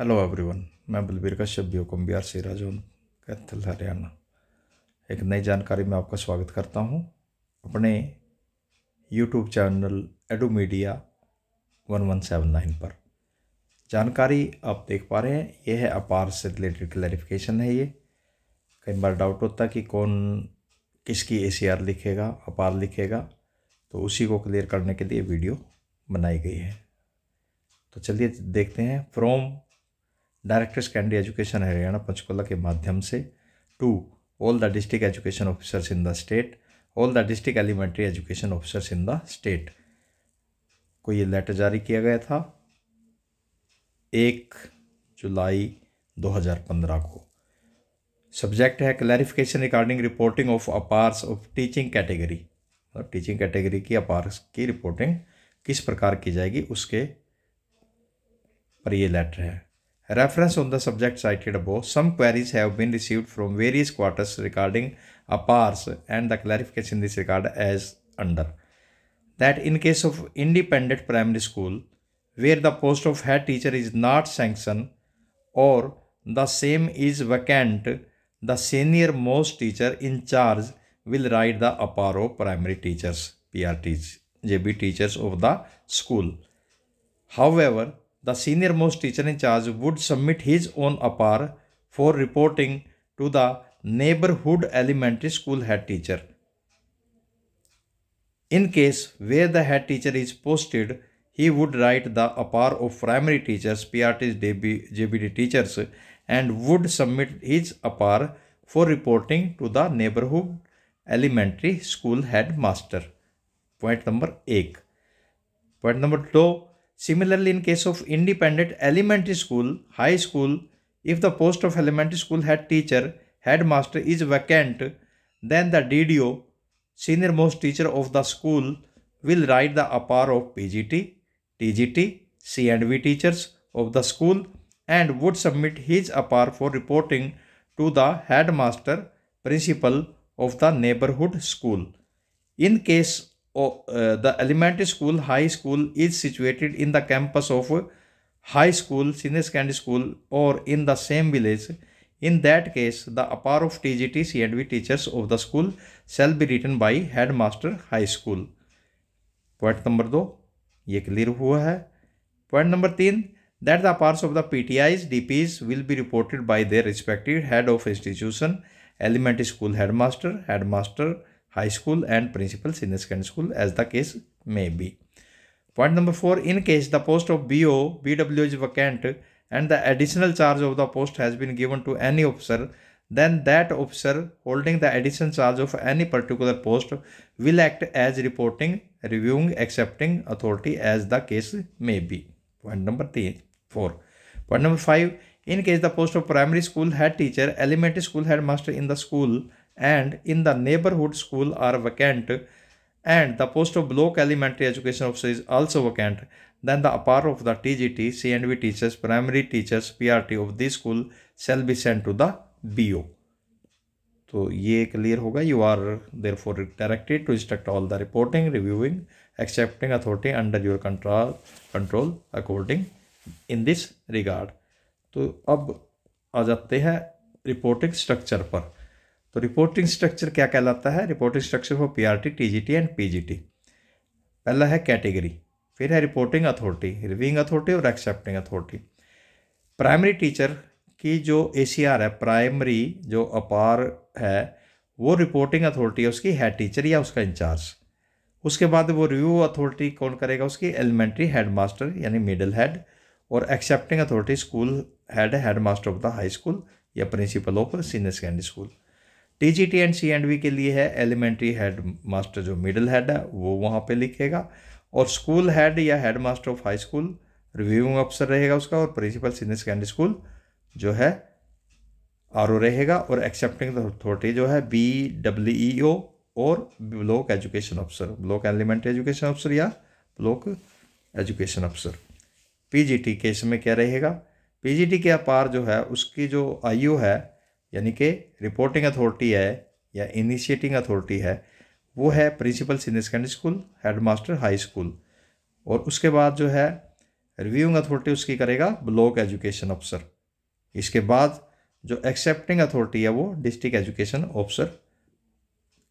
Hello everyone मैं बलबीर कश्यप बियोकम बिहार से zone Kaithal Haryana एक नई जानकारी में आपका स्वागत करता हूं अपने YouTube channel edu media one one seven nine पर जानकारी आप देख पा रहे हैं यह है अपार से रिलेटेड क्लैरिफिकेशन है ये कई बार डाउट होता कि कौन किसकी ए लिखेगा अपार लिखेगा तो उसी को क्लियर करने के लिए वीडियो बनाई गई है तो चलिए देखते हैं from director candy education Haryana Panchkula के माध्यम से to all the district education officers in the state all the district elementary education officers in the state को ये लेटर जारी किया गया था एक जुलाई 2015 को सब्जेक्ट है clarification regarding reporting of APARs of teaching category मतलब टीचिंग कैटेगरी की अपार्स की रिपोर्टिंग किस प्रकार की जाएगी उसके पर ये लेटर है Reference on the subject cited above, some queries have been received from various quarters regarding APARs and the clarification is regarded as under. That in case of independent primary school, where the post of head teacher is not sanctioned or the same is vacant, the senior most teacher in charge will write the APARO primary teachers, PRTs, JB teachers of the school. However, the senior most teacher in charge would submit his own APAR for reporting to the neighborhood elementary school head teacher. In case where the head teacher is posted, he would write the APAR of primary teachers, PRTs, JBD teachers and would submit his APAR for reporting to the neighborhood elementary school headmaster. Point number one. Point number two. Similarly, in case of independent elementary school, high school, if the post of elementary school head teacher, headmaster is vacant, then the DDO, senior most teacher of the school, will write the APAR of PGT, TGT, C&V teachers of the school and would submit his APAR for reporting to the headmaster, principal of the neighborhood school. In case the elementary school high school is situated in the campus of high school senior secondary school और in the same village in that case the APAR of T G T C and V teachers of the school shall be written by head master high school point number दो ये clear हुआ है point number तीन that the APARs of the P T Is D Ps will be reported by their respective head of institution elementary school head master head master high school and principal the secondary school as the case may be. Point number 4. In case the post of BO, BW is vacant and the additional charge of the post has been given to any officer, then that officer holding the additional charge of any particular post will act as reporting, reviewing, accepting authority as the case may be. Point number three, 4. Point number 5. In case the post of primary school head teacher, elementary school headmaster in the school and in the neighborhood school are vacant and the post of block elementary education officer is also vacant, then the apart of the TGT, CNV teachers, primary teachers, PRT of this school shall be sent to the BO. तो ये clear होगा you are therefore directed to instruct all the reporting reviewing accepting authority under your control control according in this regard तो अब आ जाते हैं reporting structure पर तो रिपोर्टिंग स्ट्रक्चर क्या कहलाता है reporting structure for PRT TGT and PGT पहला है कैटेगरी फिर है रिपोर्टिंग अथॉरिटी रिव्यूइंग अथॉरिटी और एक्सेप्टिंग अथॉरिटी प्राइमरी टीचर की जो ए है प्राइमरी जो अपार है वो रिपोर्टिंग अथॉरिटी है उसकी हेड टीचर या उसका इंचार्ज उसके बाद वो रिव्यू अथॉरिटी कौन करेगा उसकी एलिमेंट्री हेड मास्टर यानी मिडिल हेड और accepting authority school head head master of the high school या principal of senior secondary school T G T and C and V के लिए है एलिमेंट्री हेड मास्टर जो मिडिल हेड है वो वहाँ पे लिखेगा और स्कूल हेड या head master of high school reviewing अफसर रहेगा उसका और प्रिंसिपल सीनियर सेकेंडरी स्कूल जो है आर रहेगा और एक्सेप्टिंग अथॉरिटी जो है बी डब्ल्यू ई ओ और ब्लॉक एजुकेशन अफसर ब्लॉक एलिमेंट्री एजुकेशन अफसर या ब्लॉक एजुकेशन अफसर पी जी टी के इसमें क्या रहेगा पी जी टी के अपार जो है उसकी जो आयु है यानी कि रिपोर्टिंग अथॉरिटी है या इनिशिएटिंग अथॉरिटी है वो है principal senior secondary school head master high school और उसके बाद जो है रिव्यूइंग अथॉरिटी उसकी करेगा ब्लॉक एजुकेशन ऑफिसर इसके बाद जो एक्सेप्टिंग अथॉरिटी है वो डिस्ट्रिक्ट एजुकेशन ऑफिसर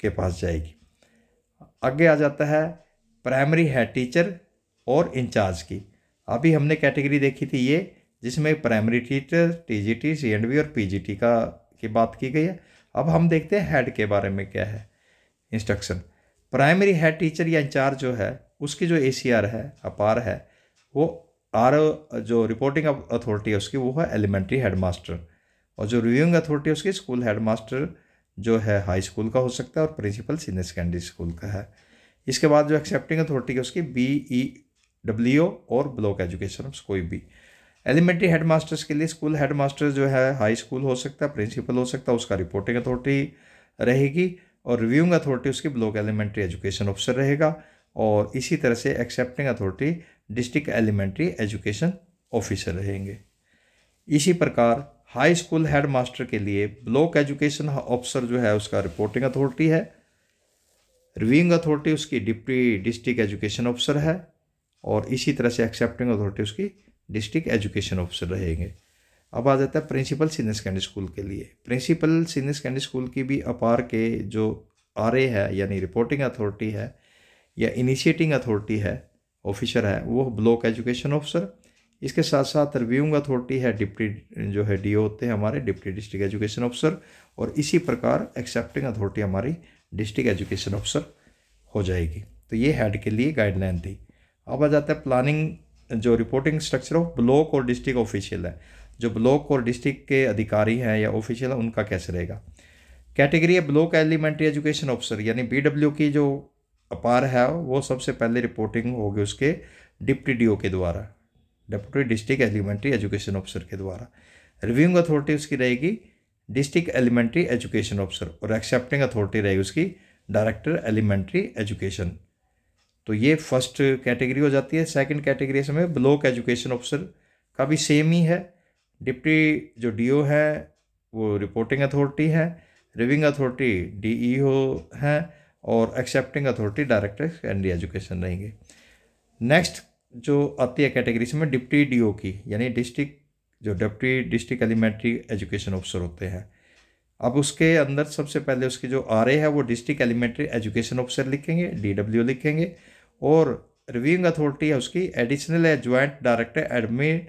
के पास जाएगी आगे आ जाता है प्राइमरी हेड टीचर और इंचार्ज की अभी हमने कैटेगरी देखी थी ये जिसमें प्राइमरी टीचर टीजीटी सीएनबी और पीजीटी का की बात की गई है अब हम देखते हैं हेड के बारे में क्या है इंस्ट्रक्शन प्राइमरी हेड टीचर या इंचार्ज जो है उसकी जो ए है अपार है वो आर जो रिपोर्टिंग अथॉरिटी है उसकी वो है एलिमेंट्री हेड मास्टर और जो रिव्यूइंग अथॉरिटी है उसकी स्कूल हेड मास्टर जो है हाई स्कूल का हो सकता है और प्रिंसिपल सीनियर सेकेंडरी स्कूल का है इसके बाद जो एक्सेप्टिंग अथॉरिटी है उसकी बी ई डब्ल्यू और ब्लॉक एजुकेशन कोई भी एलिमेंट्री हेड मास्टर्स के लिए स्कूल हेड मास्टर जो है हाई स्कूल हो सकता है प्रिंसिपल हो सकता है उसका रिपोर्टिंग अथॉरिटी रहेगी और रिव्यूइंग अथॉरिटी उसकी ब्लॉक एलिमेंट्री एजुकेशन ऑफिसर रहेगा और इसी तरह से accepting authority district elementary education officer रहेंगे इसी प्रकार हाई स्कूल हेड मास्टर के लिए ब्लॉक एजुकेशन ऑफिसर जो है उसका रिपोर्टिंग अथॉरिटी है रिव्यूइंग अथॉरिटी उसकी डिप्टी डिस्ट्रिक्ट एजुकेशन ऑफिसर है और इसी तरह से एक्सेप्टिंग अथॉरिटी उसकी डिस्ट्रिक्ट एजुकेशन ऑफिसर रहेंगे अब आ जाता है प्रिंसिपल सीनियर सेकेंडरी स्कूल के लिए प्रिंसिपल सीनियर सेकेंडरी स्कूल की भी अपार के जो आर ए है यानी रिपोर्टिंग अथॉरिटी है या इनिशिएटिंग अथॉरिटी है ऑफिसर है वो ब्लॉक एजुकेशन ऑफिसर इसके साथ साथ रिव्यूइंग अथॉरिटी है डिप्टी जो है डी होते हैं हमारे डिप्टी डिस्ट्रिक्ट एजुकेशन ऑफिसर और इसी प्रकार एक्सेप्टिंग अथॉरिटी हमारी डिस्ट्रिक्ट एजुकेशन ऑफिसर हो जाएगी तो ये हेड के लिए गाइडलाइन थी अब आ जाता है प्लानिंग जो रिपोर्टिंग स्ट्रक्चर ऑफ ब्लॉक और डिस्ट्रिक्ट ऑफिशियल है जो ब्लॉक और डिस्ट्रिक्ट के अधिकारी हैं या ऑफिशियल हैं उनका कैसे रहेगा कैटेगरी है ब्लॉक एलिमेंट्री एजुकेशन ऑफिसर यानी बी की जो अपार है वो सबसे पहले रिपोर्टिंग होगी उसके डिप्टी डी के द्वारा deputy district elementary education officer के द्वारा रिव्यूइंग अथॉरिटी उसकी रहेगी डिस्ट्रिक्ट एलिमेंट्री एजुकेशन ऑफिसर और एक्सेप्टिंग अथॉरिटी रहेगी उसकी डायरेक्टर एलिमेंट्री एजुकेशन तो ये फर्स्ट कैटेगरी हो जाती है सेकंड कैटेगरी इसमें ब्लॉक एजुकेशन ऑफिसर का भी सेम ही है डिप्टी जो डीओ है वो रिपोर्टिंग अथॉरिटी है रिविंग अथॉरिटी डीईओ है और accepting authority director and education रहेंगे नेक्स्ट जो आती है कैटेगरी इसमें डिप्टी डी की यानी डिस्ट्रिक्ट जो deputy district elementary education officer होते हैं अब उसके अंदर सबसे पहले उसकी जो आर है वो डिस्ट्रिक्ट एलिमेंट्री एजुकेशन ऑफिसर लिखेंगे डी लिखेंगे और रिव्यूइंग अथॉरिटी है उसकी एडिशनल है ज्वाइंट डायरेक्टर एडमिन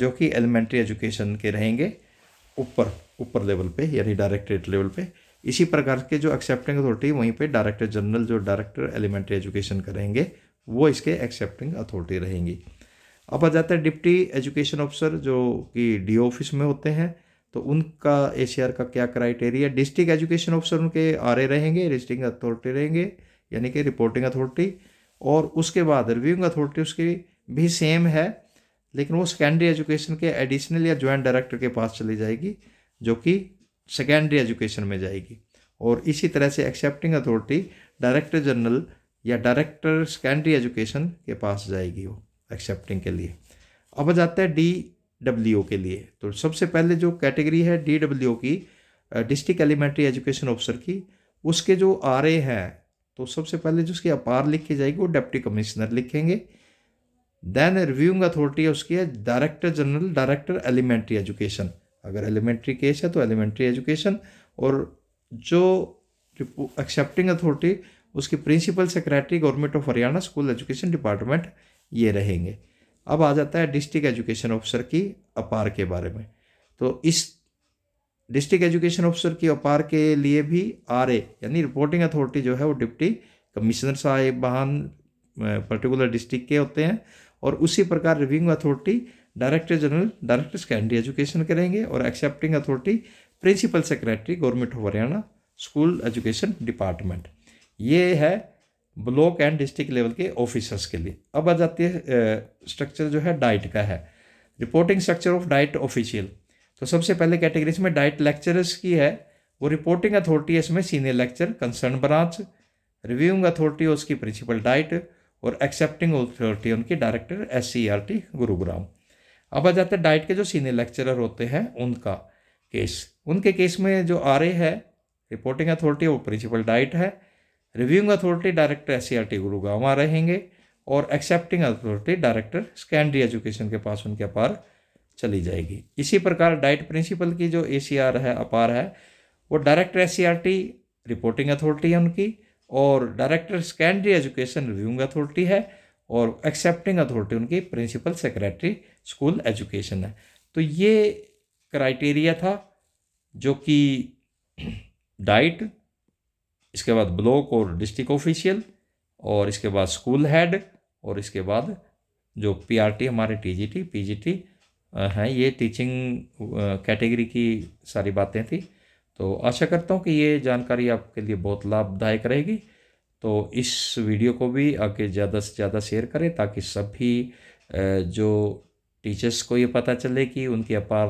जो कि एलिमेंट्री एजुकेशन के रहेंगे ऊपर ऊपर लेवल पे यानी डायरेक्टरेट लेवल पे इसी प्रकार के जो एक्सेप्टिंग अथॉरिटी वहीं पे डायरेक्टर जनरल जो डायरेक्टर एलिमेंट्री एजुकेशन करेंगे वो इसके एक्सेप्टिंग अथॉरिटी रहेंगी अब आ जाते हैं डिप्टी एजुकेशन ऑफिसर जो कि डी ऑफिस में होते हैं तो उनका ए का क्या क्राइटेरिया डिस्ट्रिक्ट एजुकेशन ऑफिसर उनके आर रहेंगे डिस्ट्रिक्ट अथॉरिटी रहेंगे यानी कि रिपोर्टिंग अथॉरिटी और उसके बाद रिव्यूइंग अथॉरिटी उसकी भी सेम है लेकिन वो सेकेंडरी एजुकेशन के एडिशनल या ज्वाइंट डायरेक्टर के पास चली जाएगी जो कि सेकेंडरी एजुकेशन में जाएगी और इसी तरह से एक्सेप्टिंग अथॉरिटी डायरेक्टर जनरल या डायरेक्टर सेकेंडरी एजुकेशन के पास जाएगी वो एक्सेप्टिंग के लिए अब जाता है डी डब्ल्यू के लिए तो सबसे पहले जो कैटेगरी है डी डब्ल्यू की डिस्ट्रिक्ट एलिमेंट्री एजुकेशन ऑफिसर की उसके जो आर ए हैं तो सबसे पहले जो उसकी अपार लिखी जाएगी वो डेप्टी कमिश्नर लिखेंगे देन रिव्यूइंग अथॉरिटी है उसकी है director general director elementary education अगर एलिमेंट्री केस है तो एलिमेंट्री एजुकेशन और जो एक्सेप्टिंग अथॉरिटी उसकी principal secretary government of Haryana school education department ये रहेंगे अब आ जाता है डिस्ट्रिक्ट एजुकेशन ऑफिसर की अपार के बारे में तो इस डिस्ट्रिक्ट एजुकेशन ऑफिसर की अपार के लिए भी आर यानी रिपोर्टिंग अथॉरिटी जो है वो डिप्टी कमिश्नर साहेब बहान पर्टिकुलर डिस्ट्रिक्ट के होते हैं और उसी प्रकार reviewing authority director general director secondary education करेंगे और accepting authority principal secretary government of Haryana school education department ये है ब्लॉक एंड डिस्ट्रिक्ट लेवल के ऑफिसर्स के लिए अब आ जाती है स्ट्रक्चर जो है डाइट का है reporting structure of DIET official तो सबसे पहले कैटेगरी इसमें डाइट लेक्चरर्स की है वो रिपोर्टिंग अथॉरिटी है इसमें senior lecture concern branch reviewing authority उसकी प्रिंसिपल डाइट और एक्सेप्टिंग अथॉरिटी उनकी director S C R T Gurugram अब आ जाते हैं डाइट के जो सीनियर लेक्चरर होते हैं उनका केस उनके केस में जो आर ए है रिपोर्टिंग अथॉरिटी वो प्रिंसिपल डाइट है reviewing authority director S C R T Gurugram रहेंगे और accepting authority director secondary education के पास उनके पार चली जाएगी इसी प्रकार डाइट प्रिंसिपल की जो ए है अपार है वो डायरेक्टर एस रिपोर्टिंग अथॉरिटी है उनकी और director secondary education reviewing authority है और एक्सेप्टिंग अथॉरिटी उनकी प्रिंसिपल सेक्रेटरी स्कूल एजुकेशन है तो ये क्राइटेरिया था जो कि डाइट इसके बाद ब्लॉक और डिस्ट्रिक्ट ऑफिशियल और इसके बाद स्कूल हेड और इसके बाद जो पीआरटी हमारे टीजीटी पीजीटी हैं ये टीचिंग कैटेगरी की सारी बातें थी तो आशा करता हूँ कि ये जानकारी आपके लिए बहुत लाभदायक रहेगी तो इस वीडियो को भी आगे ज़्यादा से ज़्यादा शेयर करें ताकि सभी जो टीचर्स को ये पता चले कि उनकी अपार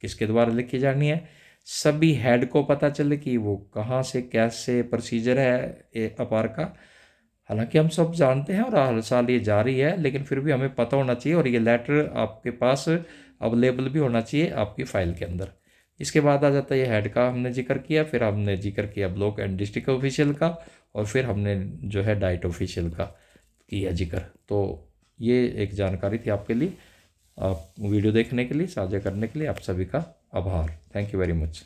किसके द्वारा लिखी जानी है सभी हेड को पता चले कि वो कहाँ से कैसे प्रोसीजर है अपार का हालांकि हम सब जानते हैं और हर साल ये जारी है लेकिन फिर भी हमें पता होना चाहिए और ये लेटर आपके पास अवेलेबल भी होना चाहिए आपकी फ़ाइल के अंदर इसके बाद आ जाता है ये हेड का हमने जिक्र किया फिर हमने जिक्र किया ब्लॉक एंड डिस्ट्रिक्ट ऑफिशियल का और फिर हमने जो है डाइट ऑफिशियल का किया जिक्र तो ये एक जानकारी थी आपके लिए आप वीडियो देखने के लिए साझा करने के लिए आप सभी का आभार थैंक यू वेरी मच